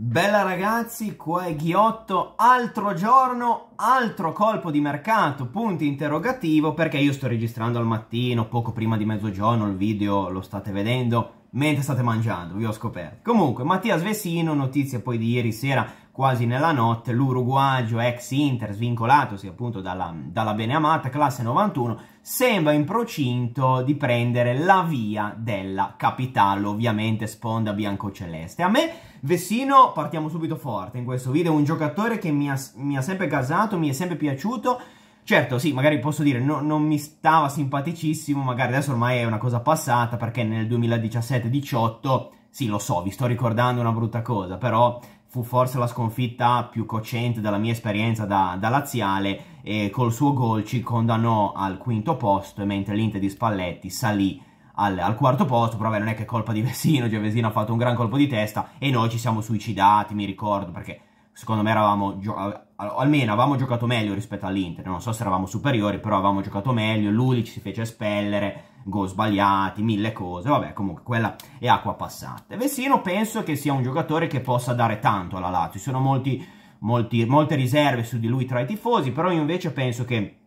Bella ragazzi, qua è Ghiotto, altro giorno, altro colpo di mercato, punto interrogativo, perché io sto registrando al mattino, poco prima di mezzogiorno, il video lo state vedendo, mentre state mangiando, vi ho scoperto. Comunque, Mattias Vessino, notizia poi di ieri sera, quasi nella notte, l'uruguagio ex Inter, svincolatosi appunto dalla, dalla beneamata, classe 91, sembra in procinto di prendere la via della capitale, ovviamente sponda biancoceleste. A me, Vessino, partiamo subito forte in questo video, un giocatore che mi ha, mi ha sempre gasato, mi è sempre piaciuto, Certo, sì, magari posso dire, no, non mi stava simpaticissimo, magari adesso ormai è una cosa passata, perché nel 2017-18, sì, lo so, vi sto ricordando una brutta cosa, però fu forse la sconfitta più cocente della mia esperienza da, da laziale e col suo gol ci condannò al quinto posto, mentre l'Inter di Spalletti salì al, al, quarto posto, però beh, non è che è colpa di Vesino, cioè Vesino ha fatto un gran colpo di testa e noi ci siamo suicidati, mi ricordo, perché secondo me eravamo, almeno avevamo giocato meglio rispetto all'Inter, non so se eravamo superiori, però avevamo giocato meglio, Lulic si fece espellere, gol sbagliati, mille cose, vabbè comunque quella è acqua passata. Vessino penso che sia un giocatore che possa dare tanto alla Lazio, ci sono molti, molti, molte riserve su di lui tra i tifosi, però io invece penso che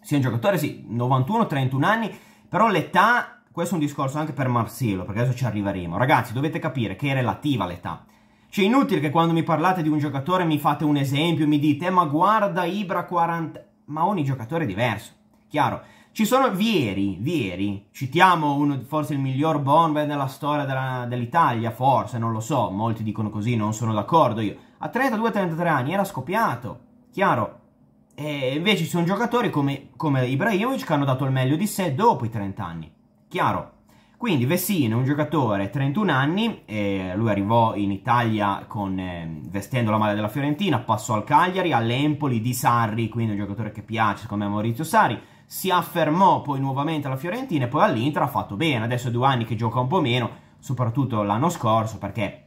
sia un giocatore, sì, 91-31 anni, però l'età, questo è un discorso anche per Marcello, perché adesso ci arriveremo, ragazzi dovete capire che è relativa l'età, cioè, inutile che quando mi parlate di un giocatore mi fate un esempio, mi dite, eh, ma guarda Ibra 40... Ma ogni giocatore è diverso, chiaro. Ci sono Vieri, Vieri, citiamo uno, forse il miglior bomber nella storia della, dell'Italia, forse, non lo so, molti dicono così, non sono d'accordo io. A 32-33 anni era scoppiato, chiaro. E invece ci sono giocatori come, come Ibrahimovic che hanno dato il meglio di sé dopo i 30 anni, chiaro. Quindi Vessino è un giocatore 31 anni, eh, lui arrivò in Italia con, eh, vestendo la maglia della Fiorentina, passò al Cagliari, all'Empoli di Sarri, quindi un giocatore che piace, secondo me Maurizio Sarri, si affermò poi nuovamente alla Fiorentina e poi all'Inter ha fatto bene, adesso è due anni che gioca un po' meno, soprattutto l'anno scorso perché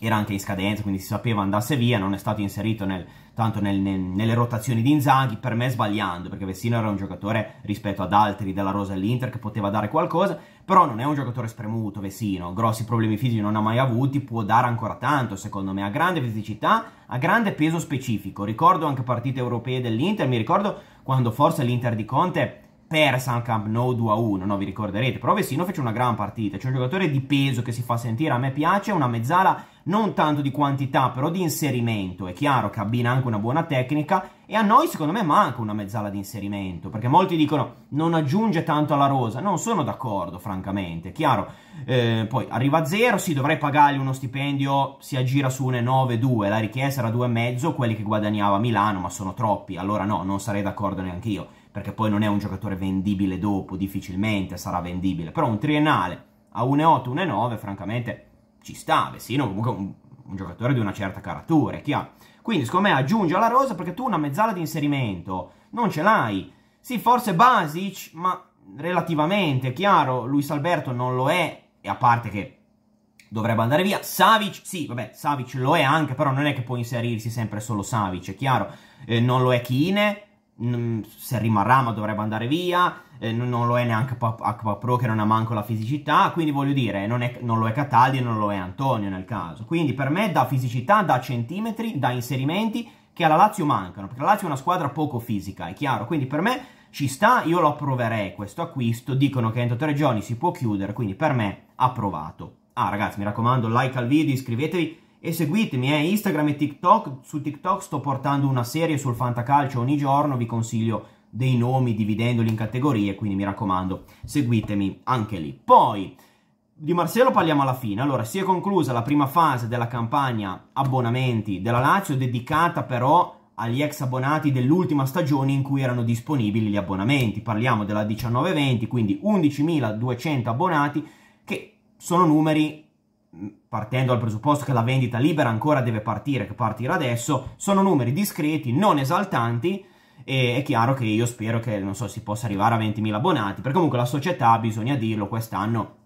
era anche in scadenza, quindi si sapeva andasse via, non è stato inserito nel, tanto nel, nel, nelle rotazioni di Inzaghi, per me sbagliando, perché Vessino era un giocatore rispetto ad altri della Rosa all'Inter che poteva dare qualcosa, però non è un giocatore spremuto Vessino, grossi problemi fisici non ha mai avuti, può dare ancora tanto secondo me, ha grande fisicità, ha grande peso specifico, ricordo anche partite europee dell'Inter, mi ricordo quando forse l'Inter di Conte persa al Camp Nou 2-1, no? Vi ricorderete, però Vessino fece una gran partita, c'è cioè un giocatore di peso che si fa sentire, a me piace, una mezzala non tanto di quantità, però di inserimento, è chiaro che abbina anche una buona tecnica e a noi secondo me manca una mezzala di inserimento, perché molti dicono non aggiunge tanto alla rosa, non sono d'accordo francamente, è chiaro, eh, poi arriva a zero, sì dovrei pagargli uno stipendio, si aggira su 1,9-2, la richiesta era 2,5, quelli che guadagnava Milano, ma sono troppi, allora no, non sarei d'accordo neanche io perché poi non è un giocatore vendibile dopo, difficilmente sarà vendibile, però un triennale a 1,8, 1,9 francamente ci sta, Vessino comunque un, un giocatore di una certa caratura, è chiaro. Quindi secondo me aggiungi alla rosa perché tu una mezzala di inserimento non ce l'hai, sì forse Basic, ma relativamente, è chiaro, Luis Alberto non lo è, e a parte che dovrebbe andare via. Savic, sì, vabbè, Savic lo è anche, però non è che può inserirsi sempre solo Savic, è chiaro. Eh, non lo è Kine, se rimarrà ma dovrebbe andare via, eh, non, lo è neanche H Pro che non ha manco la fisicità, quindi voglio dire, non, è, non lo è Cataldi e non lo è Antonio nel caso. Quindi per me da fisicità, da centimetri, da inserimenti che alla Lazio mancano, perché la Lazio è una squadra poco fisica, è chiaro, quindi per me ci sta, io lo approverei questo acquisto, dicono che entro tre giorni si può chiudere, quindi per me approvato. Ah ragazzi, mi raccomando, like al video, iscrivetevi e seguitemi, eh, Instagram e TikTok, su TikTok sto portando una serie sul fantacalcio ogni giorno, vi consiglio dei nomi dividendoli in categorie, quindi mi raccomando, seguitemi anche lì. Poi di Marcello parliamo alla fine. Allora, si è conclusa la prima fase della campagna abbonamenti della Lazio dedicata però agli ex abbonati dell'ultima stagione in cui erano disponibili gli abbonamenti. Parliamo della 19-20, quindi 11.200 abbonati che sono numeri partendo dal presupposto che la vendita libera ancora deve partire, che partirà adesso, sono numeri discreti, non esaltanti, e è chiaro che io spero che, non so, si possa arrivare a 20.000 abbonati, perché comunque la società, bisogna dirlo, quest'anno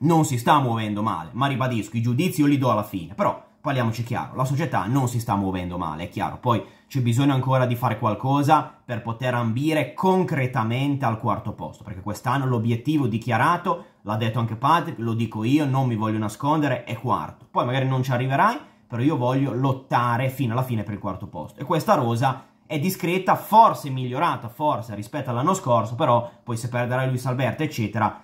non si sta muovendo male, ma ribadisco, i giudizi io li do alla fine, però parliamoci chiaro, la società non si sta muovendo male, è chiaro, poi c'è bisogno ancora di fare qualcosa per poter ambire concretamente al quarto posto, perché quest'anno l'obiettivo dichiarato, l'ha detto anche Patrick, lo dico io, non mi voglio nascondere, è quarto. Poi magari non ci arriverai, però io voglio lottare fino alla fine per il quarto posto. E questa rosa è discreta, forse migliorata, forse rispetto all'anno scorso, però poi se perderai Luis Alberto, eccetera,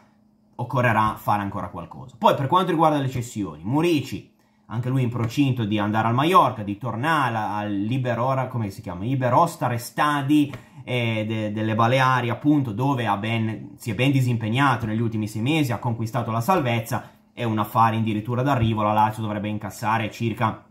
occorrerà fare ancora qualcosa. Poi per quanto riguarda le cessioni, Murici anche lui in procinto di andare al Mallorca, di tornare all'Iberora, come si chiama? Iberostar Estadi eh, de, delle Baleari, appunto, dove ben, si è ben disimpegnato negli ultimi sei mesi, ha conquistato la salvezza, è un affare addirittura d'arrivo, la Lazio dovrebbe incassare circa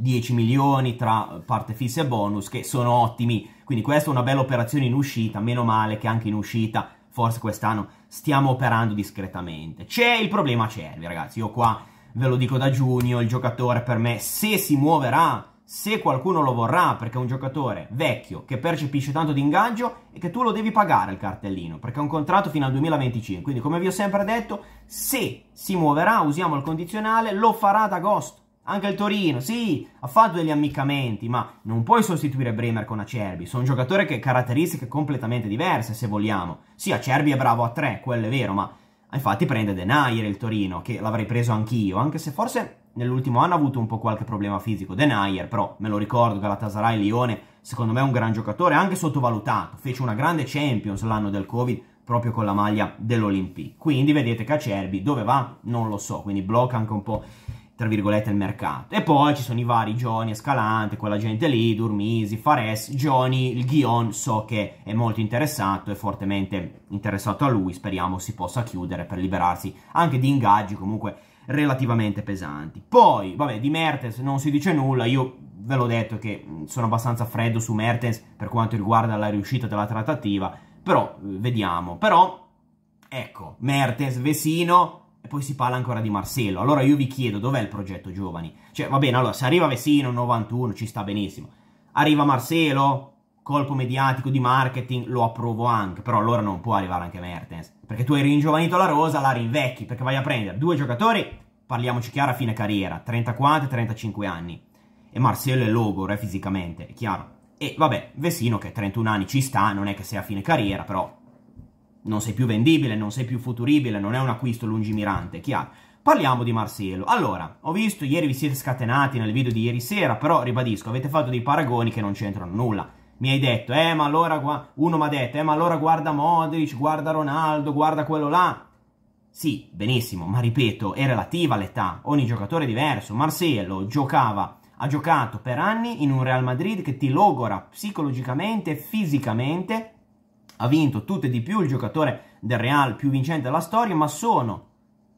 10 milioni tra parte fissa e bonus, che sono ottimi, quindi questa è una bella operazione in uscita, meno male che anche in uscita, forse quest'anno, stiamo operando discretamente. C'è il problema Cervi, ragazzi, io qua ve lo dico da giugno, il giocatore per me, se si muoverà, se qualcuno lo vorrà, perché è un giocatore vecchio che percepisce tanto di ingaggio e che tu lo devi pagare il cartellino, perché è un contratto fino al 2025. Quindi, come vi ho sempre detto, se si muoverà, usiamo il condizionale, lo farà ad agosto. Anche il Torino, sì, ha fatto degli ammiccamenti, ma non puoi sostituire Bremer con Acerbi. Sono un giocatore che ha caratteristiche completamente diverse, se vogliamo. Sì, Acerbi è bravo a tre, quello è vero, ma Infatti prende De Nayer il Torino, che l'avrei preso anch'io, anche se forse nell'ultimo anno ha avuto un po' qualche problema fisico. De Nayer, però, me lo ricordo, Galatasaray, Lione, secondo me è un gran giocatore, anche sottovalutato. Fece una grande Champions l'anno del Covid, proprio con la maglia dell'Olimpì. Quindi vedete che Acerbi dove va? Non lo so, quindi blocca anche un po' tra virgolette, il mercato. E poi ci sono i vari Johnny Escalante, quella gente lì, Durmisi, Fares, Johnny, il Guion, so che è molto interessato, è fortemente interessato a lui, speriamo si possa chiudere per liberarsi anche di ingaggi comunque relativamente pesanti. Poi, vabbè, di Mertens non si dice nulla, io ve l'ho detto che sono abbastanza freddo su Mertens per quanto riguarda la riuscita della trattativa, però eh, vediamo. Però, ecco, Mertens, Vesino, poi si parla ancora di Marcello. Allora io vi chiedo, dov'è il progetto giovani? Cioè, va bene, allora, se arriva Vesino, 91, ci sta benissimo. Arriva Marcello, colpo mediatico di marketing, lo approvo anche, però allora non può arrivare anche Mertens. Perché tu hai ringiovanito la rosa, la rinvecchi, perché vai a prendere due giocatori, parliamoci chiaro, a fine carriera, 34 e 35 anni. E Marcello è logoro, eh, fisicamente, è chiaro. E vabbè, Vesino che ha 31 anni ci sta, non è che sia a fine carriera, però non sei più vendibile, non sei più futuribile, non è un acquisto lungimirante, chiaro. Parliamo di Marsiello. Allora, ho visto ieri vi siete scatenati nel video di ieri sera, però ribadisco, avete fatto dei paragoni che non c'entrano nulla. Mi hai detto, eh ma allora, uno mi ha detto, eh ma allora guarda Modric, guarda Ronaldo, guarda quello là. Sì, benissimo, ma ripeto, è relativa l'età, ogni giocatore è diverso. Marsiello giocava, ha giocato per anni in un Real Madrid che ti logora psicologicamente, fisicamente ha vinto tutte di più il giocatore del Real più vincente della storia, ma sono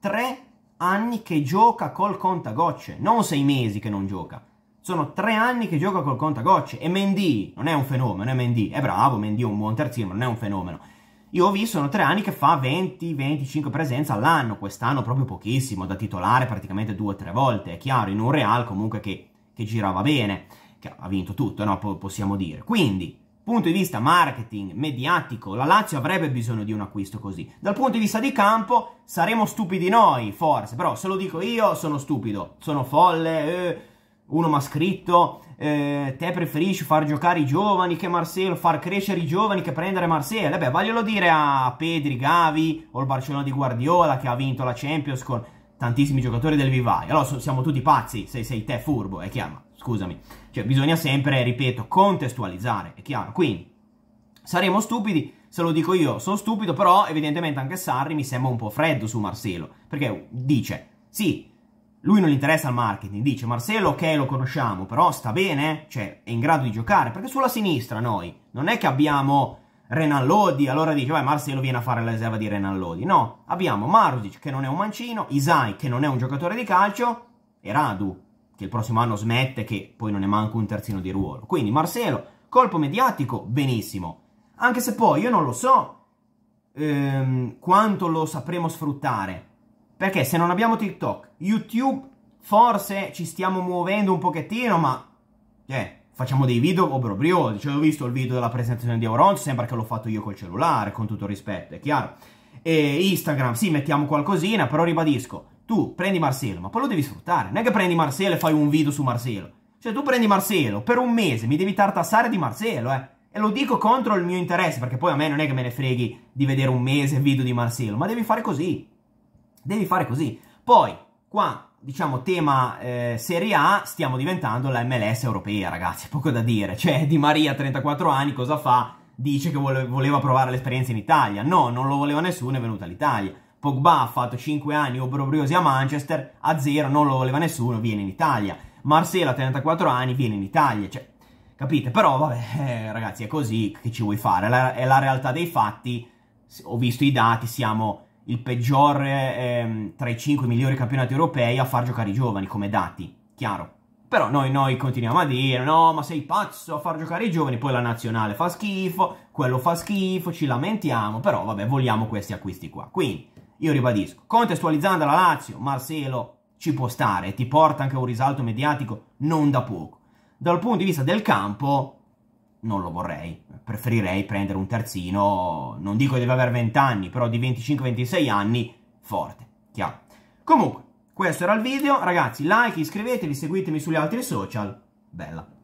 tre anni che gioca col contagocce, non sei mesi che non gioca. Sono tre anni che gioca col contagocce e Mendy non è un fenomeno, è Mendy, è bravo, Mendy è un buon terzino, ma non è un fenomeno. Io ho visto, sono tre anni che fa 20-25 presenze all'anno, quest'anno proprio pochissimo, da titolare praticamente due o tre volte, è chiaro, in un Real comunque che, che girava bene, che ha vinto tutto, no? P- possiamo dire. Quindi, punto di vista marketing, mediatico, la Lazio avrebbe bisogno di un acquisto così. Dal punto di vista di campo saremo stupidi noi, forse, però se lo dico io sono stupido, sono folle, eh, uno mi ha scritto, eh, te preferisci far giocare i giovani che Marcello, far crescere i giovani che prendere Marcello. E eh beh, vaglielo dire a Pedri, Gavi o il Barcellona di Guardiola che ha vinto la Champions con tantissimi giocatori del Vivai. Allora siamo tutti pazzi se sei te furbo, è chiaro scusami, cioè bisogna sempre, ripeto, contestualizzare, è chiaro, quindi saremo stupidi se lo dico io, sono stupido, però evidentemente anche Sarri mi sembra un po' freddo su Marcelo, perché dice, sì, lui non gli interessa il marketing, dice Marcelo ok lo conosciamo, però sta bene, eh? cioè è in grado di giocare, perché sulla sinistra noi non è che abbiamo Renan Lodi, allora dice vai Marcelo viene a fare la riserva di Renan Lodi, no, abbiamo Marudic che non è un mancino, Isai che non è un giocatore di calcio e Radu che il prossimo anno smette, che poi non è manco un terzino di ruolo. Quindi Marcelo, colpo mediatico, benissimo. Anche se poi io non lo so ehm, quanto lo sapremo sfruttare. Perché se non abbiamo TikTok, YouTube, forse ci stiamo muovendo un pochettino, ma... Eh, facciamo dei video obbrobriosi. Cioè, ho visto il video della presentazione di Auron, sembra che l'ho fatto io col cellulare, con tutto il rispetto, è chiaro e Instagram, sì, mettiamo qualcosina, però ribadisco, tu prendi Marcelo, ma poi lo devi sfruttare. Non è che prendi Marcelo e fai un video su Marcelo. Cioè, tu prendi Marcelo, per un mese mi devi tartassare di Marcelo, eh. E lo dico contro il mio interesse, perché poi a me non è che me ne freghi di vedere un mese video di Marcelo, ma devi fare così. Devi fare così. Poi, qua, diciamo, tema eh, Serie A, stiamo diventando la MLS europea, ragazzi, poco da dire. Cioè, Di Maria, 34 anni, cosa fa? dice che voleva provare l'esperienza in Italia. No, non lo voleva nessuno, è venuto all'Italia. Pogba ha fatto 5 anni obbrobriosi a Manchester, a zero, non lo voleva nessuno, viene in Italia. Marcelo 34 anni, viene in Italia, cioè, capite? Però vabbè, eh, ragazzi, è così che ci vuoi fare, è la, è la realtà dei fatti, ho visto i dati, siamo il peggior eh, tra i 5 migliori campionati europei a far giocare i giovani come dati, chiaro? Però noi, noi, continuiamo a dire, no, ma sei pazzo a far giocare i giovani, poi la nazionale fa schifo, quello fa schifo, ci lamentiamo, però vabbè, vogliamo questi acquisti qua. Quindi, io ribadisco, contestualizzando la Lazio, Marcelo ci può stare, ti porta anche a un risalto mediatico non da poco. Dal punto di vista del campo, non lo vorrei, preferirei prendere un terzino, non dico che deve avere 20 anni, però di 25-26 anni, forte, chiaro. Comunque, questo era il video, ragazzi like, iscrivetevi, seguitemi sugli altri social, bella!